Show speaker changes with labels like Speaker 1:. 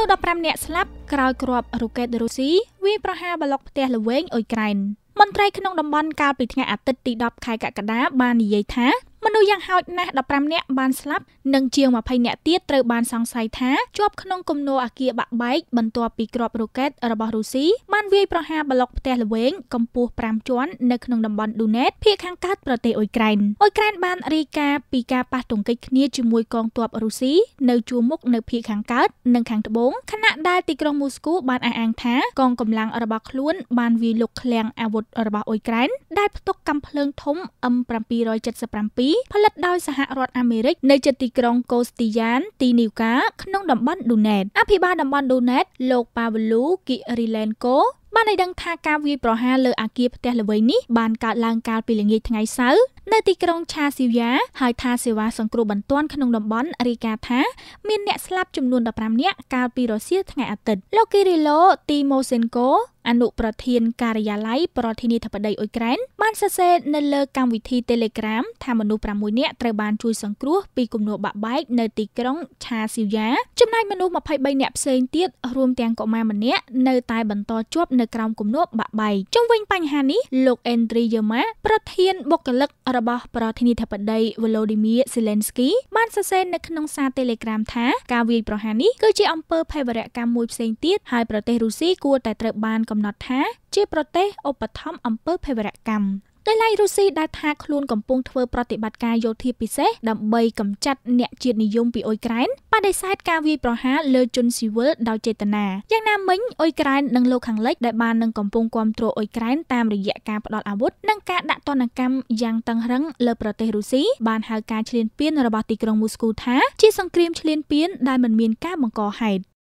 Speaker 1: មនុស្ស15នាក់ស្លាប់ក្រោយគ្រាប់រូកេតរុស្ស៊ីវាយប្រហារប្លុកផ្ទះល្វែងអ៊ុយក្រែនមន្ត្រីក្នុងតំបន់កាលពីថ្ងៃអាទិត្យទី10ខែកក្កដា បាននិយាយថាមនុស្សយ៉ាងហោចណាស់15នាក់បានស្លាប់និងជាង20នាក់ទៀតត្រូវបានសង្ស័យថាជាប់ក្នុងគំនរអាគារបាក់បែកបន្ទាប់ពីគ្រាប់រ៉ុកែតរបស់រុស្ស៊ីបានវាយប្រហារប្លុកផ្ទះល្វែងកម្ពស់5ជាន់នៅក្នុងតំបន់ឌូណេតភាគខាងកើតប្រទេសអ៊ុយក្រែនអ៊ុយក្រែនបានរាយការណ៍ពីការប៉ះទង្គិចគ្នាជាមួយកងទ័ពរុស្ស៊ីនៅជួរមុខនៅភាគខាងកើតនិងខាងត្បូង ខណៈដែលទីក្រុងមូស្គូបានអះអាងថាកងកម្លាំងរបស់ខ្លួនបានវាយលុកឃ្លាំងអាវុធរបស់អ៊ុយក្រែនដែលផ្ទុកកាំភ្លើងធំ M777 ផលិតដោយសហរដ្ឋអាមេរិក នៅជិតទីក្រុងកូស្ទីយ៉ាន ទីនីវកាក្នុងតំបន់ឌូណេតអភិបាលតំបន់ឌូណេតលោកប៉ាវលូគីរីឡែនកូបានឲ្យដឹងថាការវាយប្រហារលើអាគារផ្ទះល្វែងនេះបានកើតឡើងកាលពីល្ងាចថ្ងៃសៅរ៍នៅទីក្រុងឆាស៊ីវយ៉ាហើយថាសេវាសង្គ្រោះបន្ទាន់ក្នុងតំបន់រាយការណ៍ថាមានអ្នកស្លាប់ចំនួន15នាក់កាលពីរសៀលថ្ងៃអាទិត្យលោកគីរីឡូទីម៉ូសេនកូអនុប្រធានការិយាល័យប្រធានាធិបតីអ៊ុយក្រែនបានសរសេរនៅលើកម្មវិធី Telegram ថាមនុស្ស6នាក់ត្រូវបានជួយ សង្គ្រោះពីគំនរបាក់បែកនៅទីក្រុងឆាស៊ីវយ៉ាចំណែកមនុស្ស23នាក់ផ្សេងទៀតរួមទាំងកុមារម្នាក់នៅតែបន្តជាប់នៅក្រោមគំនរបាក់បែកជុំវិញបញ្ហានេះលោក Andriy Yermak ប្រធានបុគ្គលិករបស់ប្រធានាធិបតី Volodymyr Zelensky បានសរសេរនៅក្នុងសារ Telegram ថាការវាយប្រហារនេះគឺជាអំពើភេរវកម្មមួយផ្សេងទៀតហើយប្រទេសរុស្ស៊ីគួរតែត្រូវបានកំណត់ថាជាប្រទេសឧបត្ថម្ភអំពើភេរវកម្មដោយឡែករុស្ស៊ីដែលថាខ្លួនកំពុងធ្វើប្រតិបត្តិការយោធាពិសេសដើម្បីកម្ចាត់អ្នកជាតិនិយមពីអ៊ុយក្រែនបដិសេធការវាយប្រហារលើជនស៊ីវិលដោយចេតនាយ៉ាងណាមិញអ៊ុយក្រែននិងលោកខាងលិចដែលបាននឹងកំពុងគ្រប់គ្រងអ៊ុយក្រែនតាមរយៈការផ្តល់អាវុធនិងការដាក់ទណ្ឌកម្មយ៉ាងតឹងរឹងលើប្រទេសរុស្ស៊ីបានហៅការឈ្លានពានរបស់ទីក្រុងមូស្គូថាជាសង្គ្រាមឈ្លានពានដែលមិនមានការបង្កហេតុ